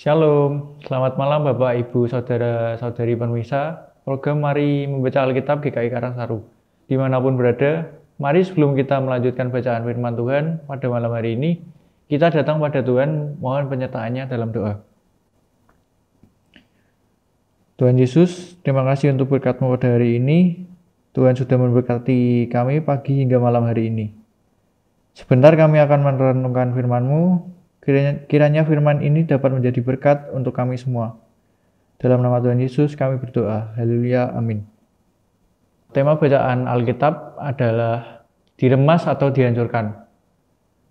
Shalom, selamat malam Bapak, Ibu, Saudara, Saudari pemirsa. Program Mari Membaca Alkitab GKI Karangsaru. Dimanapun berada, mari sebelum kita melanjutkan bacaan firman Tuhan pada malam hari ini, kita datang pada Tuhan mohon penyertaannya dalam doa. Tuhan Yesus, terima kasih untuk berkatmu pada hari ini. Tuhan sudah memberkati kami pagi hingga malam hari ini. Sebentar kami akan merenungkan firman-Mu, Kiranya, kiranya firman ini dapat menjadi berkat untuk kami semua. Dalam nama Tuhan Yesus kami berdoa. Haleluya. Amin. Tema bacaan Alkitab adalah diremas atau dihancurkan.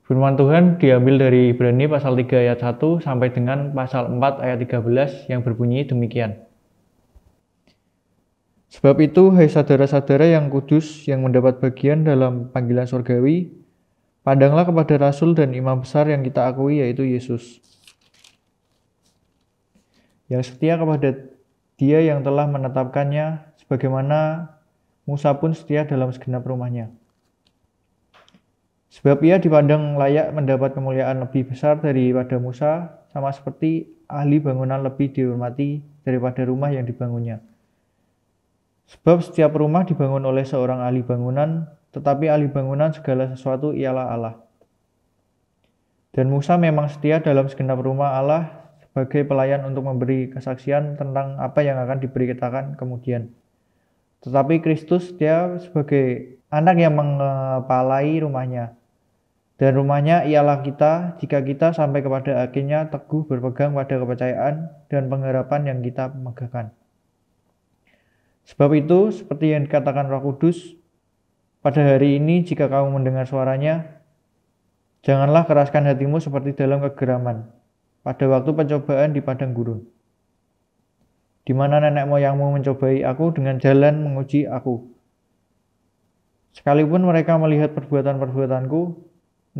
Firman Tuhan diambil dari Ibrani pasal 3 ayat 1 sampai dengan pasal 4 ayat 13 yang berbunyi demikian. Sebab itu, hai saudara-saudara yang kudus yang mendapat bagian dalam panggilan surgawi, Pandanglah kepada rasul dan imam besar yang kita akui yaitu Yesus. Yang setia kepada dia yang telah menetapkannya sebagaimana Musa pun setia dalam segenap rumahnya. Sebab ia dipandang layak mendapat kemuliaan lebih besar daripada Musa, sama seperti ahli bangunan lebih dihormati daripada rumah yang dibangunnya. Sebab setiap rumah dibangun oleh seorang ahli bangunan, tetapi ahli bangunan segala sesuatu ialah Allah. Dan Musa memang setia dalam segenap rumah Allah sebagai pelayan untuk memberi kesaksian tentang apa yang akan diberitakan kemudian. Tetapi Kristus dia sebagai anak yang mengepalai rumahnya. Dan rumahnya ialah kita jika kita sampai kepada akhirnya teguh berpegang pada kepercayaan dan pengharapan yang kita megahkan. Sebab itu, seperti yang dikatakan Roh Kudus, pada hari ini, jika kamu mendengar suaranya, janganlah keraskan hatimu seperti dalam kegeraman pada waktu pencobaan di padang gurun, di mana nenek moyangmu mencobai aku dengan jalan menguji aku. Sekalipun mereka melihat perbuatan-perbuatanku,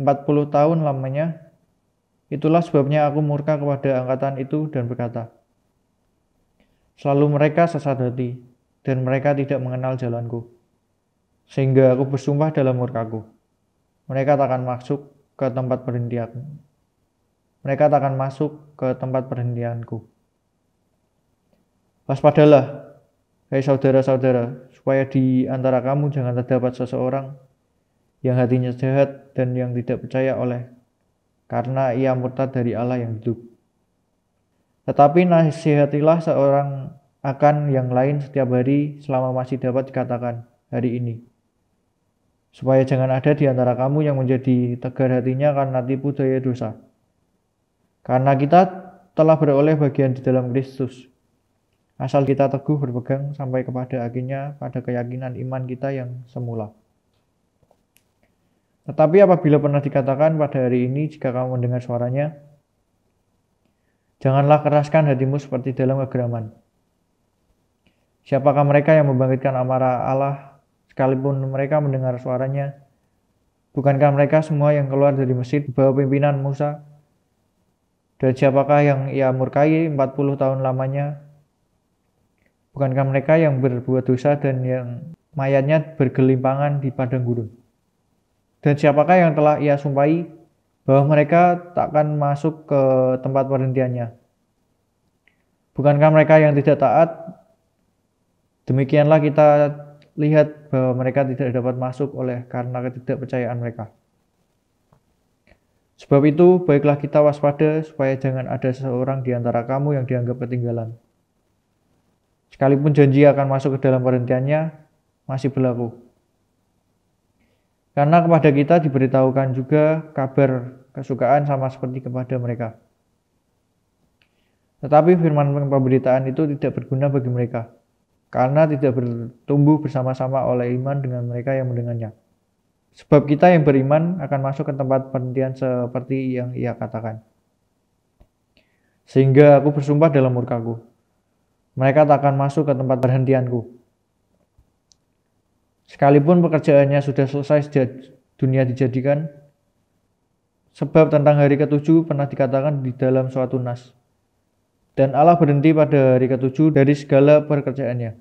40 tahun lamanya, itulah sebabnya aku murka kepada angkatan itu dan berkata, Selalu mereka sesat hati, dan mereka tidak mengenal jalanku. Sehingga aku bersumpah dalam murkaku. Mereka tak akan masuk ke tempat perhentianku. Mereka tak akan masuk ke tempat perhentianku. Waspadalah, hai saudara-saudara, supaya di antara kamu jangan terdapat seseorang yang hatinya jahat dan yang tidak percaya oleh karena ia murtad dari Allah yang hidup. Tetapi nasihatilah seorang akan yang lain setiap hari selama masih dapat dikatakan hari ini supaya jangan ada di antara kamu yang menjadi tegar hatinya karena tipu daya dosa. Karena kita telah beroleh bagian di dalam Kristus. Asal kita teguh berpegang sampai kepada akhirnya pada keyakinan iman kita yang semula. Tetapi apabila pernah dikatakan pada hari ini jika kamu mendengar suaranya, janganlah keraskan hatimu seperti dalam kegeraman. Siapakah mereka yang membangkitkan amarah Allah sekalipun mereka mendengar suaranya. Bukankah mereka semua yang keluar dari masjid bawa pimpinan Musa? Dan siapakah yang ia murkai 40 tahun lamanya? Bukankah mereka yang berbuat dosa dan yang mayatnya bergelimpangan di padang gurun? Dan siapakah yang telah ia sumpahi bahwa mereka takkan masuk ke tempat perhentiannya? Bukankah mereka yang tidak taat? Demikianlah kita lihat bahwa mereka tidak dapat masuk oleh karena ketidakpercayaan mereka. Sebab itu, baiklah kita waspada supaya jangan ada seseorang di antara kamu yang dianggap ketinggalan. Sekalipun janji akan masuk ke dalam perhentiannya, masih berlaku. Karena kepada kita diberitahukan juga kabar kesukaan sama seperti kepada mereka. Tetapi firman pemberitaan itu tidak berguna bagi mereka karena tidak bertumbuh bersama-sama oleh iman dengan mereka yang mendengarnya. Sebab kita yang beriman akan masuk ke tempat penantian seperti yang ia katakan. Sehingga aku bersumpah dalam murkaku. Mereka tak akan masuk ke tempat perhentianku. Sekalipun pekerjaannya sudah selesai sejak dunia dijadikan, sebab tentang hari ketujuh pernah dikatakan di dalam suatu nas. Dan Allah berhenti pada hari ketujuh dari segala pekerjaannya.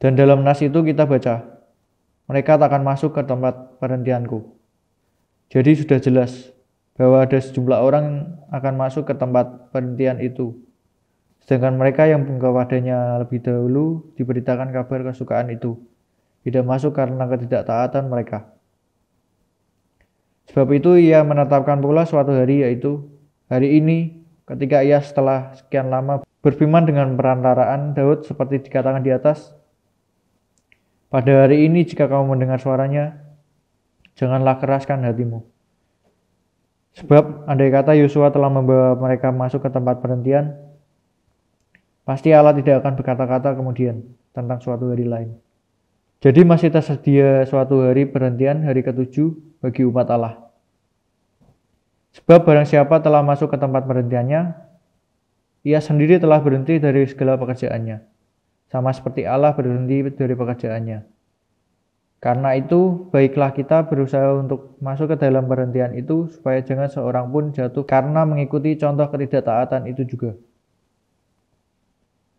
Dan dalam nas itu kita baca, mereka tak akan masuk ke tempat perhentianku. Jadi sudah jelas bahwa ada sejumlah orang akan masuk ke tempat perhentian itu. Sedangkan mereka yang kepadanya lebih dahulu diberitakan kabar kesukaan itu. Tidak masuk karena ketidaktaatan mereka. Sebab itu ia menetapkan pula suatu hari yaitu hari ini Ketika ia setelah sekian lama berfirman dengan perantaraan Daud seperti dikatakan di atas, pada hari ini jika kamu mendengar suaranya, janganlah keraskan hatimu. Sebab andai kata Yosua telah membawa mereka masuk ke tempat perhentian, pasti Allah tidak akan berkata-kata kemudian tentang suatu hari lain. Jadi masih tersedia suatu hari perhentian hari ketujuh bagi umat Allah. Sebab barang siapa telah masuk ke tempat perhentiannya, ia sendiri telah berhenti dari segala pekerjaannya, sama seperti Allah berhenti dari pekerjaannya. Karena itu, baiklah kita berusaha untuk masuk ke dalam perhentian itu supaya jangan seorang pun jatuh karena mengikuti contoh ketidaktaatan itu juga.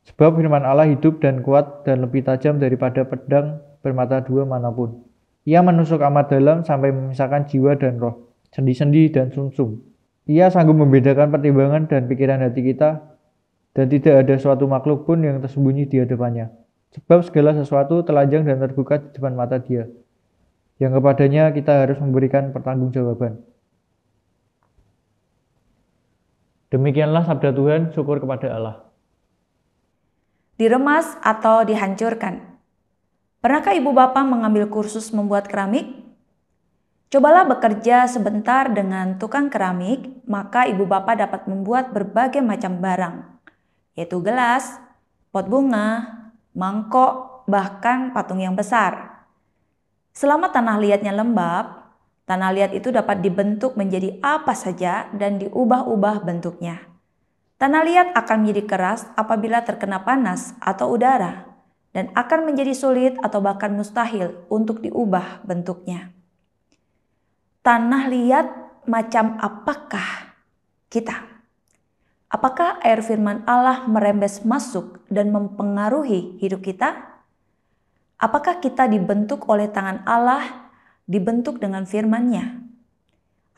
Sebab firman Allah hidup dan kuat dan lebih tajam daripada pedang bermata dua manapun. Ia menusuk amat dalam sampai memisahkan jiwa dan roh, sendi-sendi dan sumsum. Ia sanggup membedakan pertimbangan dan pikiran hati kita dan tidak ada suatu makhluk pun yang tersembunyi di hadapannya. Sebab segala sesuatu telanjang dan terbuka di depan mata dia, yang kepadanya kita harus memberikan pertanggungjawaban. Demikianlah sabda Tuhan, syukur kepada Allah. Diremas atau dihancurkan. Pernahkah ibu bapak mengambil kursus membuat keramik? Cobalah bekerja sebentar dengan tukang keramik, maka ibu bapak dapat membuat berbagai macam barang, yaitu gelas, pot bunga, mangkok, bahkan patung yang besar. Selama tanah liatnya lembab, tanah liat itu dapat dibentuk menjadi apa saja dan diubah-ubah bentuknya. Tanah liat akan menjadi keras apabila terkena panas atau udara, dan akan menjadi sulit atau bahkan mustahil untuk diubah bentuknya tanah liat macam apakah kita? Apakah air firman Allah merembes masuk dan mempengaruhi hidup kita? Apakah kita dibentuk oleh tangan Allah, dibentuk dengan firman-Nya?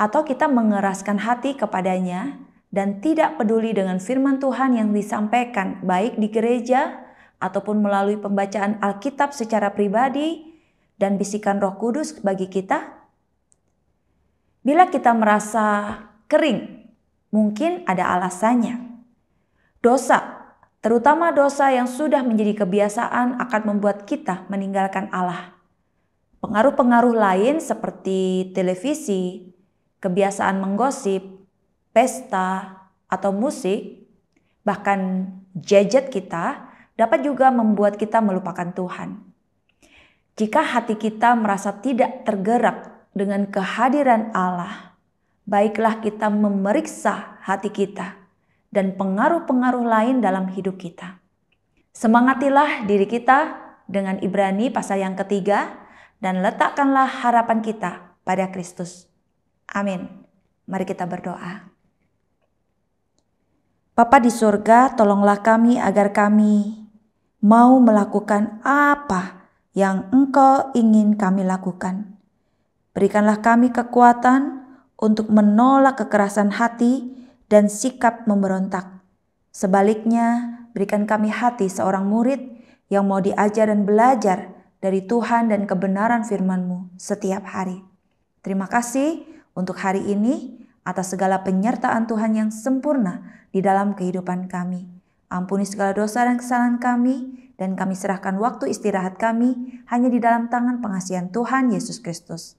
Atau kita mengeraskan hati kepadanya dan tidak peduli dengan firman Tuhan yang disampaikan baik di gereja ataupun melalui pembacaan Alkitab secara pribadi dan bisikan roh kudus bagi kita? Bila kita merasa kering, mungkin ada alasannya. Dosa, terutama dosa yang sudah menjadi kebiasaan akan membuat kita meninggalkan Allah. Pengaruh-pengaruh lain seperti televisi, kebiasaan menggosip, pesta, atau musik, bahkan gadget kita dapat juga membuat kita melupakan Tuhan. Jika hati kita merasa tidak tergerak dengan kehadiran Allah, baiklah kita memeriksa hati kita dan pengaruh-pengaruh lain dalam hidup kita. Semangatilah diri kita dengan Ibrani pasal yang ketiga dan letakkanlah harapan kita pada Kristus. Amin. Mari kita berdoa. Papa di surga, tolonglah kami agar kami mau melakukan apa yang Engkau ingin kami lakukan. Berikanlah kami kekuatan untuk menolak kekerasan hati dan sikap memberontak. Sebaliknya, berikan kami hati seorang murid yang mau diajar dan belajar dari Tuhan dan kebenaran firman-Mu setiap hari. Terima kasih untuk hari ini atas segala penyertaan Tuhan yang sempurna di dalam kehidupan kami. Ampuni segala dosa dan kesalahan kami, dan kami serahkan waktu istirahat kami hanya di dalam tangan pengasihan Tuhan Yesus Kristus.